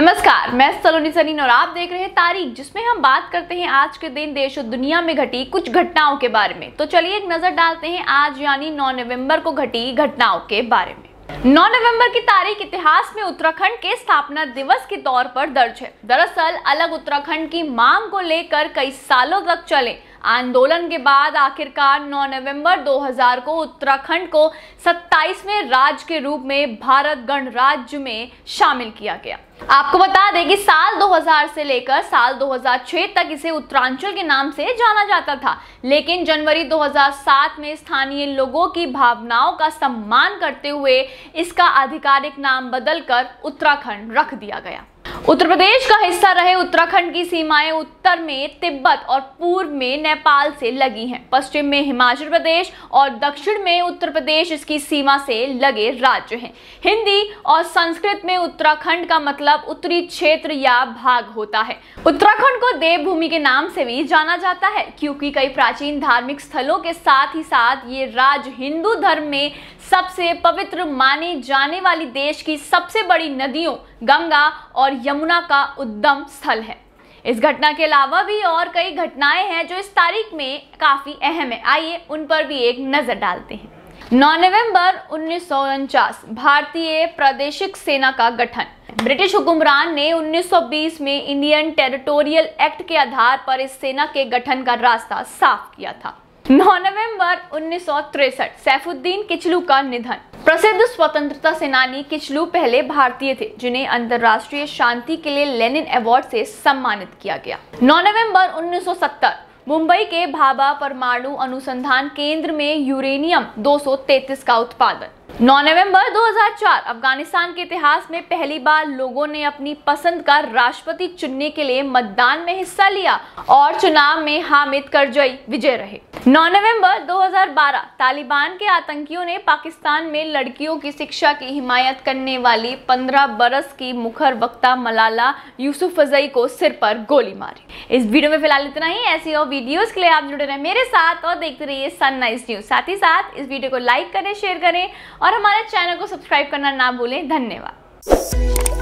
नमस्कार मैं सलोनी सलीन और आप देख रहे हैं तारीख जिसमें हम बात करते हैं आज के दिन देश और दुनिया में घटी कुछ घटनाओं के बारे में तो चलिए एक नजर डालते हैं आज यानी 9 नवंबर को घटी घटनाओं के बारे में 9 नवंबर की तारीख इतिहास में उत्तराखंड के स्थापना दिवस के तौर पर दर्ज है दरअसल अलग उत्तराखंड की मांग को लेकर कई सालों तक चले आंदोलन के बाद आखिरकार 9 नवंबर 2000 को उत्तराखंड को 27वें राज्य के रूप में भारत गणराज्य में शामिल किया गया आपको बता दें कि साल 2000 से लेकर साल 2006 तक इसे उत्तरांचल के नाम से जाना जाता था लेकिन जनवरी 2007 में स्थानीय लोगों की भावनाओं का सम्मान करते हुए इसका आधिकारिक नाम बदलकर उत्तराखंड रख दिया गया उत्तर प्रदेश का हिस्सा रहे उत्तराखंड की सीमाएं उत्तर में तिब्बत और पूर्व में नेपाल से लगी हैं पश्चिम में हिमाचल प्रदेश और दक्षिण में उत्तर प्रदेश इसकी सीमा से लगे राज्य हैं हिंदी और संस्कृत में उत्तराखंड का मतलब उत्तरी क्षेत्र या भाग होता है उत्तराखंड को देवभूमि के नाम से भी जाना जाता है क्योंकि कई प्राचीन धार्मिक स्थलों के साथ ही साथ ये राज्य हिंदू धर्म में सबसे पवित्र माने जाने वाली देश की सबसे बड़ी नदियों गंगा और यमुना का उद्गम स्थल है इस घटना के अलावा भी और कई घटनाएं हैं जो इस तारीख में काफ़ी अहम है आइए उन पर भी एक नज़र डालते हैं 9 नवंबर उन्नीस भारतीय प्रादेशिक सेना का गठन ब्रिटिश हुकुमरान ने 1920 में इंडियन टेरिटोरियल एक्ट के आधार पर इस सेना के गठन का रास्ता साफ किया था 9 नवंबर उन्नीस सैफुद्दीन किचलू का निधन प्रसिद्ध स्वतंत्रता सेनानी किचलू पहले भारतीय थे जिन्हें अंतरराष्ट्रीय शांति के लिए लेनिन अवार्ड से सम्मानित किया गया 9 नवंबर 1970 मुंबई के भाभा परमाणु अनुसंधान केंद्र में यूरेनियम 233 का उत्पादन 9 नवंबर 2004 अफगानिस्तान के इतिहास में पहली बार लोगों ने अपनी पसंद का राष्ट्रपति चुनने के लिए मतदान में हिस्सा लिया और चुनाव में हामिद करजई विजय रहे 9 नवंबर 2012 तालिबान के आतंकियों ने पाकिस्तान में लड़कियों की शिक्षा की हिमायत करने वाली 15 बरस की मुखर वक्ता मलाला अजई को सिर पर गोली मारी इस वीडियो में फिलहाल इतना ही ऐसी और वीडियो के लिए आप जुड़े रहे मेरे साथ और देखते रहिए सनराइज न्यूज साथ ही साथ इस वीडियो को लाइक करें शेयर करें और और हमारे चैनल को सब्सक्राइब करना ना भूलें धन्यवाद